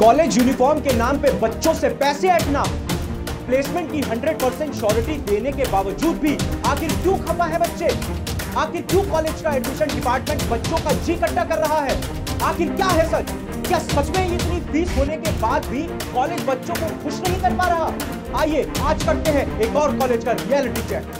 college uniform के नाम पे बच्चों से पैसे हटना प्लेसमेंट की 100 परसेंट श्योरिटी देने के बावजूद भी आखिर क्यों खपा है बच्चे आखिर क्यों कॉलेज का एडमिशन डिपार्टमेंट बच्चों का जी कट्टा कर रहा है आखिर क्या है सच क्या सच में इतनी फीस होने के बाद भी कॉलेज बच्चों को खुश नहीं कर पा रहा आइए आज करते हैं एक और कॉलेज का रियलिटी चेक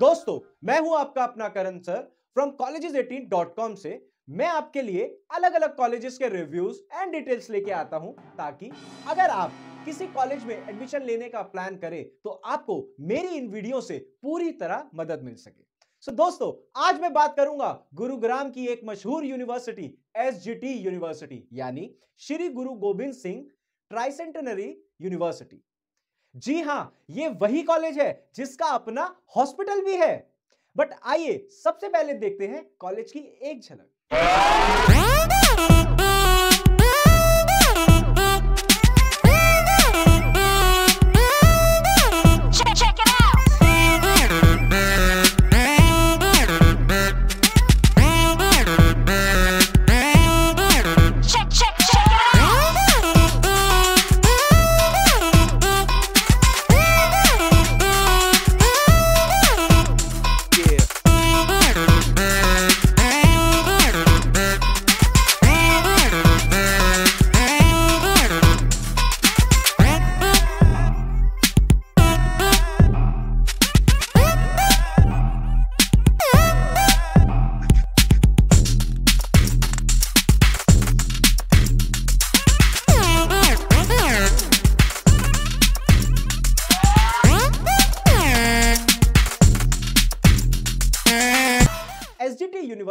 दोस्तों मैं हूं आपका अपना Karan sir from colleges eighteen dot com से मैं आपके लिए अलग अलग कॉलेजेस के रिव्यूज एंड डिटेल्स लेके आता हूं ताकि अगर आप किसी कॉलेज में एडमिशन लेने का प्लान करें तो आपको मेरी इन वीडियो से पूरी तरह मदद मिल सके सो so, दोस्तों आज मैं बात करूंगा गुरुग्राम की एक मशहूर यूनिवर्सिटी एस यूनिवर्सिटी यानी श्री गुरु गोविंद सिंह ट्राइसेंटनरी यूनिवर्सिटी जी हां ये वही कॉलेज है जिसका अपना हॉस्पिटल भी है बट आइए सबसे पहले देखते हैं कॉलेज की एक झलक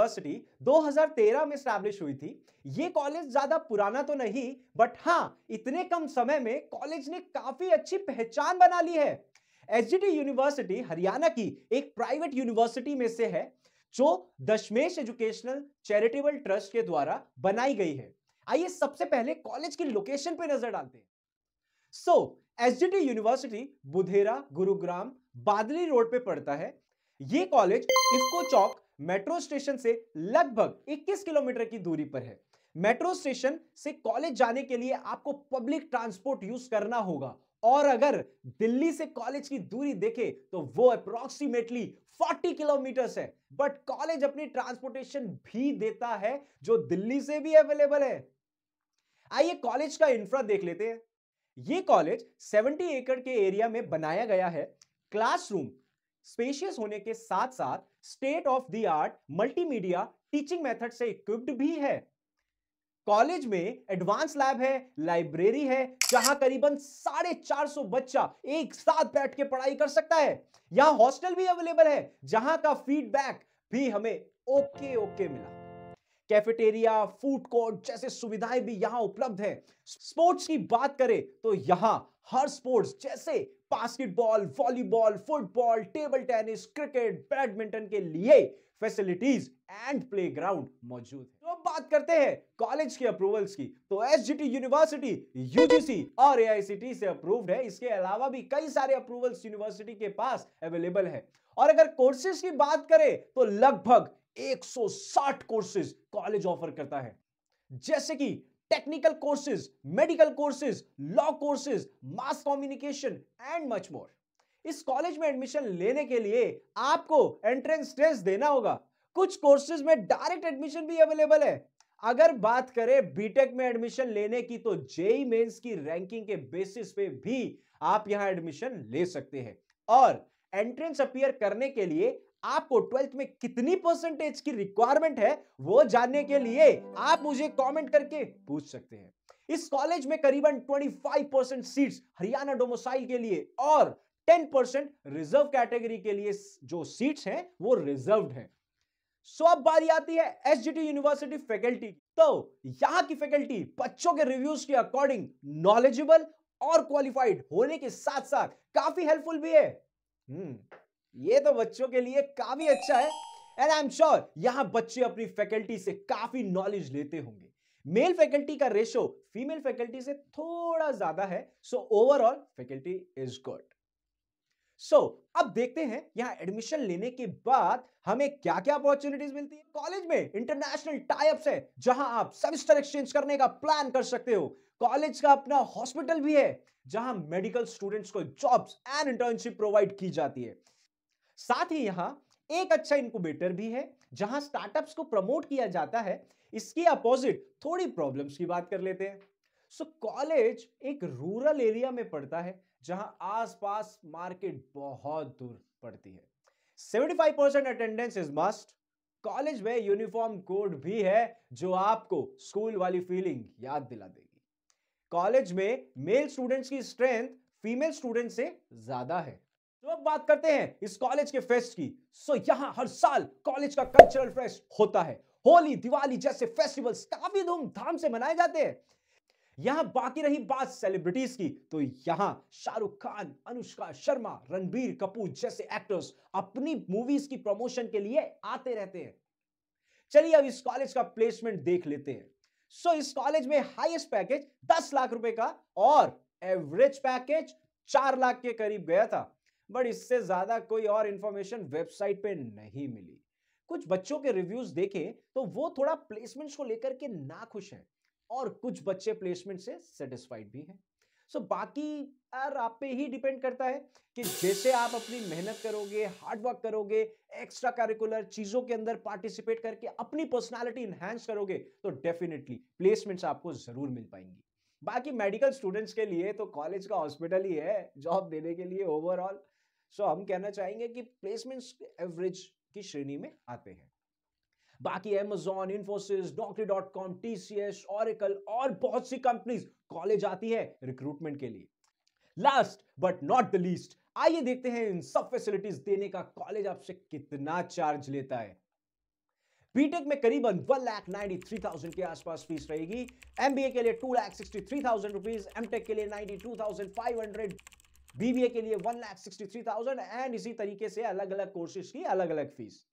यूनिवर्सिटी 2013 में स्टैब्लिश हुई थी ये कॉलेज ज्यादा पुराना तो नहीं बट हाँ इतने कम समय में कॉलेज ने काफी अच्छी पहचान बना ली है एच यूनिवर्सिटी हरियाणा की एक प्राइवेट यूनिवर्सिटी में से है जो दशमेश एजुकेशनल चैरिटेबल ट्रस्ट के द्वारा बनाई गई है आइए सबसे पहले कॉलेज की लोकेशन पर नजर डालते हैं so S university Budhera Gurugram Badli road पे पड़ता है ये college IFFCO Chowk metro station से लगभग 21 किलोमीटर की दूरी पर है मेट्रो स्टेशन से कॉलेज जाने के लिए आपको पब्लिक ट्रांसपोर्ट यूज करना होगा और अगर दिल्ली से कॉलेज की दूरी देखे तो वो अप्रोक्सीमेटली 40 किलोमीटर है बट कॉलेज अपनी ट्रांसपोर्टेशन भी देता है जो दिल्ली से भी अवेलेबल है आइए कॉलेज का इंफ्रा देख लेते हैं ये कॉलेज 70 एकड़ के एरिया में बनाया गया है क्लासरूम स्पेशियस होने के साथ साथ state of the art multimedia teaching method से इक्विप्ड भी है कॉलेज में एडवांस लैब है लाइब्रेरी है जहां करीबन साढ़े चार सौ बच्चा एक साथ बैठ के पढ़ाई कर सकता है यहां हॉस्टल भी अवेलेबल है जहां का फीडबैक भी हमें ओके ओके मिला कैफेटेरिया फूड कोर्ट जैसे सुविधाएं भी यहां उपलब्ध हैं स्पोर्ट्स की बात करें तो यहां हर स्पोर्ट्स जैसे basketball volleyball football table tennis cricket badminton के लिए फैसिलिटीज एंड प्लेग्राउंड मौजूद है तो अब बात करते हैं कॉलेज के अप्रूवल्स की तो एस यूनिवर्सिटी यूजीसी और ए से अप्रूव्ड है इसके अलावा भी कई सारे अप्रूवल्स यूनिवर्सिटी के पास अवेलेबल है और अगर कोर्सेज की बात करें तो लगभग 160 कोर्सेज कॉलेज ऑफर करता है जैसे कि technical courses medical courses law courses mass communication and much more इस कॉलेज में एडमिशन लेने के लिए आपको एंट्रेंस टेस्ट देना होगा कुछ कोर्सेज में डायरेक्ट एडमिशन भी अवेलेबल है अगर बात करें बीटेक में एडमिशन लेने की तो जेई मेंस e की रैंकिंग के बेसिस पे भी आप यहां एडमिशन ले सकते हैं और एंट्रेंस अपियर करने के लिए आपको ट्वेल्थ में कितनी परसेंटेज की रिक्वायरमेंट है वो जानने के लिए आप मुझे कमेंट करके पूछ सकते हैं इस कॉलेज में करीबन 25 परसेंट सीट हरियाणा डोमोसाइल के लिए और 10 परसेंट रिजर्व कैटेगरी के लिए जो सीट्स हैं वो रिजर्व हैं सो अब बारी आती है एस यूनिवर्सिटी फैकल्टी तो यहां की फैकल्टी बच्चों के रिव्यूज के अकॉर्डिंग नॉलेजेबल और क्वालिफाइड होने के साथ साथ काफी हेल्पफुल भी है हम्म ये तो बच्चों के लिए काफी अच्छा है एंड आई एम श्योर यहां बच्चे अपनी फैकल्टी से काफी नॉलेज लेते होंगे मेल फैकल्टी का रेशो फीमेल फैकल्टी से थोड़ा ज्यादा है so overall faculty is good so अब देखते हैं यहां एडमिशन लेने के बाद हमें क्या क्या अपॉर्चुनिटीज मिलती है कॉलेज में इंटरनेशनल टाइप्स है जहां आप सेमिस्टर एक्सचेंज करने का प्लान कर सकते हो कॉलेज का अपना हॉस्पिटल भी है जहां मेडिकल स्टूडेंट्स को जॉब्स एंड इंटर्नशिप प्रोवाइड की जाती है साथ ही यहां एक अच्छा इंक्यूबेटर भी है जहां स्टार्टअप्स को प्रमोट किया जाता है इसके अपोजिट थोड़ी प्रॉब्लम्स की बात कर लेते हैं सो so, कॉलेज एक रूरल एरिया में पड़ता है जहां आसपास मार्केट बहुत दूर पड़ती है 75 percent attendance is must college में यूनिफॉर्म कोड भी है जो आपको स्कूल वाली फीलिंग याद दिला देगी कॉलेज में मेल स्टूडेंट्स की स्ट्रेंथ फीमेल स्टूडेंट से ज्यादा है तो अब बात करते हैं इस कॉलेज के फेस्ट की सो यहाँ हर साल कॉलेज का कल्चरल फेस्ट होता है होली दिवाली जैसे फेस्टिवल्स काफी धूमधाम से मनाए जाते हैं यहां बाकी रही बात सेलिब्रिटीज की तो यहां शाहरुख खान अनुष्का शर्मा रणबीर कपूर जैसे एक्टर्स अपनी मूवीज की प्रमोशन के लिए आते रहते हैं चलिए अब इस कॉलेज का प्लेसमेंट देख लेते हैं सो so, इस कॉलेज में हाईएस्ट पैकेज 10 लाख रुपए का और एवरेज पैकेज 4 लाख के करीब गया था बट इससे ज़्यादा कोई और इंफॉर्मेशन वेबसाइट पे नहीं मिली कुछ बच्चों के रिव्यूज देखे तो वो थोड़ा प्लेसमेंट्स को लेकर के ना खुश है और कुछ बच्चे प्लेसमेंट से सेटिस्फाइड भी हैं सो so, बाकी यार आप पे ही डिपेंड करता है कि जैसे आप अपनी मेहनत करोगे हार्डवर्क करोगे एक्स्ट्रा करिकुलर चीजों के अंदर पार्टिसिपेट करके अपनी पर्सनालिटी इन्हांस करोगे तो डेफिनेटली प्लेसमेंट्स आपको जरूर मिल पाएंगी बाकी मेडिकल स्टूडेंट्स के लिए तो कॉलेज का हॉस्पिटल ही है जॉब देने के लिए ओवरऑल सो so, हम कहना चाहेंगे कि प्लेसमेंट्स एवरेज की श्रेणी में आते हैं बाकी एमेजॉन इन्फोसिस डॉक्टरी dot com T C S Oracle और बहुत सी कंपनीज कॉलेज आती है रिक्रूटमेंट के लिए last but not the least आइए देखते हैं इन सब फैसिलिटीज देने का कॉलेज आपसे कितना चार्ज लेता है बीटेक में करीबन one lakh ninety three thousand के आसपास फीस रहेगी एमबीए के लिए two lakh sixty three thousand rupees MTech के लिए ninety two thousand five hundred BBA के लिए one lakh sixty three thousand and इसी तरीके से अलग अलग कोर्सेज की अलग अलग फीस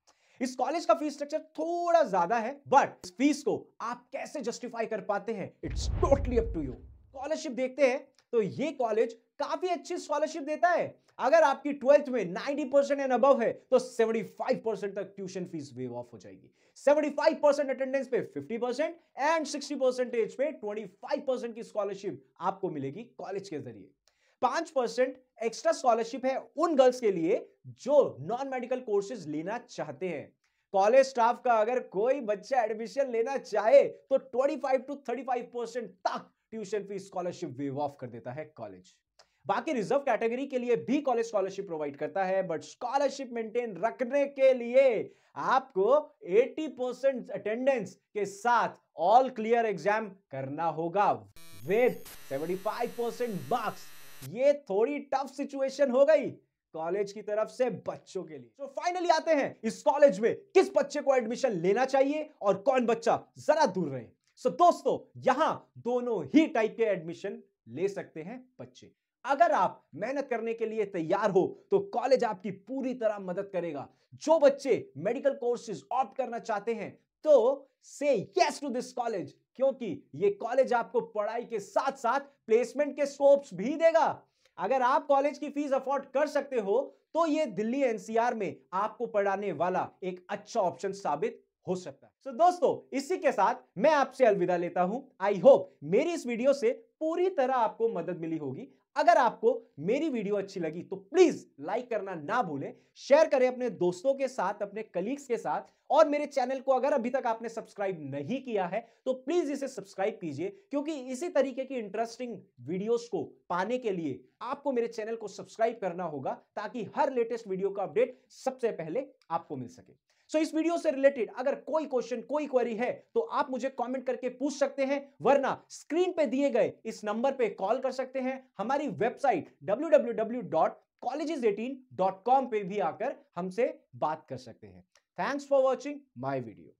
इस कॉलेज का फीस स्ट्रक्चर थोड़ा ज्यादा है बट इस फीस को आप कैसे जस्टिफाई कर पाते हैं it's totally up to you scholarship देखते हैं तो ये कॉलेज काफी अच्छी स्कॉलरशिप देता है अगर आपकी ट्वेल्थ में 90 परसेंट एंड अब है तो 75 परसेंट तक ट्यूशन फीस वेव ऑफ हो जाएगी 75 परसेंट अटेंडेंस पे 50 परसेंट एंड 60 परसेंटेज पे 25 परसेंट की स्कॉलरशिप आपको मिलेगी कॉलेज के जरिए पांच परसेंट एक्स्ट्रा स्कॉलरशिप है उन गर्ल्स के लिए जो नॉन मेडिकल कोर्सेज लेना चाहते हैं कॉलेज स्टाफ का अगर कोई बच्चा एडमिशन लेना चाहे तो 25 टू 35 परसेंट तक tuition fees scholarship waive off कर देता है कॉलेज बाकी रिजर्व कैटेगरी के लिए भी कॉलेज स्कॉलरशिप प्रोवाइड करता है बट स्कॉलरशिप मेंटेन रखने के लिए आपको 80 परसेंट अटेंडेंस के साथ ऑल क्लियर एग्जाम करना होगा विद 75 परसेंट मार्क्स ये थोड़ी टफ सिचुएशन हो गई कॉलेज की तरफ से बच्चों के लिए तो फाइनली आते हैं इस कॉलेज में किस बच्चे को एडमिशन लेना चाहिए और कौन बच्चा जरा दूर रहे सो so, दोस्तों यहां दोनों ही टाइप के एडमिशन ले सकते हैं बच्चे अगर आप मेहनत करने के लिए तैयार हो तो कॉलेज आपकी पूरी तरह मदद करेगा जो बच्चे मेडिकल कोर्सेज ऑप्ट करना चाहते हैं तो से यस टू दिस कॉलेज क्योंकि ये कॉलेज आपको पढ़ाई के साथ साथ प्लेसमेंट के स्कोप्स भी देगा अगर आप कॉलेज की फीस अफोर्ड कर सकते हो तो ये दिल्ली एनसीआर में आपको पढ़ाने वाला एक अच्छा ऑप्शन साबित हो सकता है so, दोस्तों इसी के साथ मैं आपसे अलविदा लेता हूं आई होप मेरी इस वीडियो से पूरी तरह आपको मदद मिली होगी अगर आपको मेरी वीडियो अच्छी लगी तो प्लीज लाइक करना ना भूलें शेयर करें अपने दोस्तों के साथ अपने कलीग्स के साथ और मेरे चैनल को अगर अभी तक आपने सब्सक्राइब नहीं किया है तो प्लीज इसे सब्सक्राइब कीजिए क्योंकि इसी तरीके की इंटरेस्टिंग वीडियोस को पाने के लिए आपको मेरे चैनल को सब्सक्राइब करना होगा ताकि हर लेटेस्ट वीडियो का अपडेट सबसे पहले आपको मिल सके सो so, इस वीडियो से रिलेटेड अगर कोई क्वेश्चन कोई क्वेरी है तो आप मुझे कमेंट करके पूछ सकते हैं वरना स्क्रीन पे दिए गए इस नंबर पे कॉल कर सकते हैं हमारी वेबसाइट www.colleges18.com पे भी आकर हमसे बात कर सकते हैं thanks for watching my video